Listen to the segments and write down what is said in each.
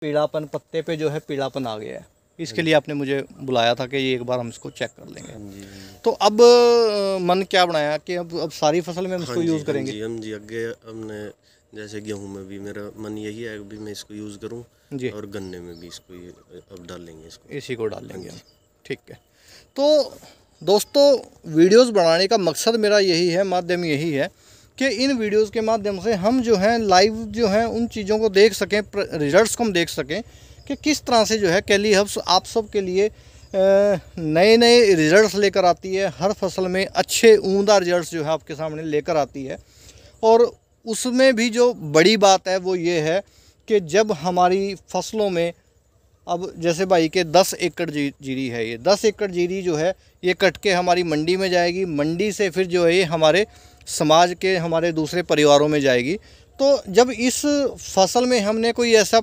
पीड़ापन पत्ते पे जो है पीड़ापन आ गया है इसके लिए आपने मुझे बुलाया था कि ये एक बार हम इसको चेक कर लेंगे हाँ हाँ तो अब मन क्या बनाया कि अब अब सारी फसल में हम इसको यूज़ हाँ करेंगे जी हम जी आगे हमने जैसे गेहूं में भी मेरा मन यही है अभी मैं इसको यूज़ करूँ जी और गन्ने में भी इसको ये अब डालेंगे इसको इसी को डालेंगे ठीक है तो दोस्तों वीडियोज़ बनाने का मकसद मेरा यही है माध्यम यही है कि इन वीडियोस के माध्यम से हम जो हैं लाइव जो हैं उन चीज़ों को देख सकें रिजल्ट्स को हम देख सकें कि किस तरह से जो है कैली हब्स आप सब के लिए नए नए रिजल्ट्स लेकर आती है हर फसल में अच्छे उमदा रिजल्ट्स जो है आपके सामने लेकर आती है और उसमें भी जो बड़ी बात है वो ये है कि जब हमारी फसलों में अब जैसे भाई के दस एकड़ जी, जीरी है ये दस एकड़ जीरी जो है ये कट के हमारी मंडी में जाएगी मंडी से फिर जो है ये हमारे समाज के हमारे दूसरे परिवारों में जाएगी तो जब इस फसल में हमने कोई ऐसा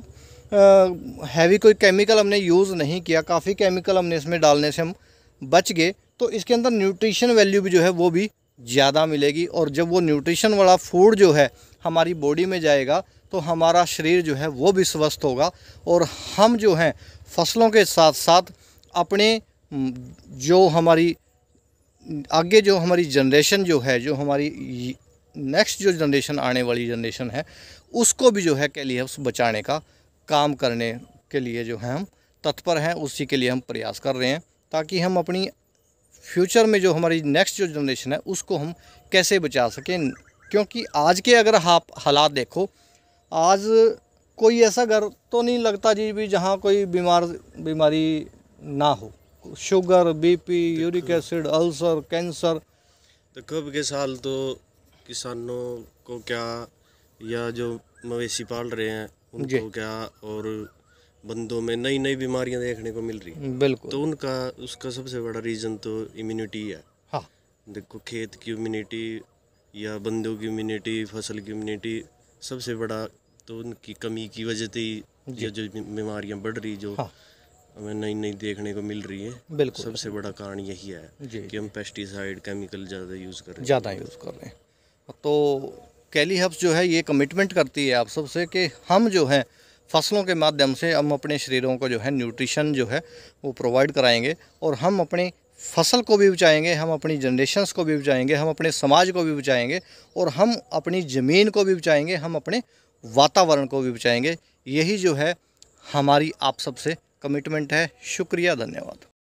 हैवी कोई केमिकल हमने यूज़ नहीं किया काफ़ी केमिकल हमने इसमें डालने से हम बच गए तो इसके अंदर न्यूट्रिशन वैल्यू भी जो है वो भी ज़्यादा मिलेगी और जब वो न्यूट्रिशन वाला फूड जो है हमारी बॉडी में जाएगा तो हमारा शरीर जो है वो भी स्वस्थ होगा और हम जो हैं फसलों के साथ साथ अपने जो हमारी आगे जो हमारी जनरेशन जो है जो हमारी नेक्स्ट जो जनरेशन आने वाली जनरेशन है उसको भी जो है के लिए उस बचाने का काम करने के लिए जो है हम तत्पर हैं उसी के लिए हम प्रयास कर रहे हैं ताकि हम अपनी फ्यूचर में जो हमारी नेक्स्ट जो जनरेशन है उसको हम कैसे बचा सकें क्योंकि आज के अगर आप हालात देखो आज कोई ऐसा घर तो नहीं लगता जी भी जहाँ कोई बीमार बीमारी ना हो sugar BP uric acid ulcer cancer देखो अब के साल तो किसानों को क्या या जो मवेशी पाल रहे हैं उनको क्या और बंदों में नई नई बीमारियां देखने को मिल रही हैं बिल्कुल तो उनका उसका सबसे बड़ा रीज़न तो इम्यूनिटी है हाँ देखो खेत की इम्यूनिटी या बंदों की इम्यूनिटी फसल की इम्यूनिटी सबसे बड़ा तो उनकी कमी की वजह से ही जो बीमारियां बढ़ रही जो हाँ। हमें नई नई देखने को मिल रही है बिल्कुल सबसे बड़ा कारण यही है कि हम पेस्टिसाइड केमिकल ज़्यादा यूज़ कर रहे हैं ज़्यादा यूज़ कर रहे हैं तो कैली हब्स जो है ये कमिटमेंट करती है आप सबसे कि हम जो हैं फसलों के माध्यम से हम अपने शरीरों को जो है न्यूट्रिशन जो है वो प्रोवाइड कराएंगे और हम अपनी फसल को भी बचाएंगे हम अपनी जनरेशन को भी बचाएंगे हम अपने समाज को भी बचाएंगे और हम अपनी ज़मीन को भी बचाएंगे हम अपने वातावरण को भी बचाएंगे यही जो है हमारी आप सबसे कमिटमेंट है शुक्रिया धन्यवाद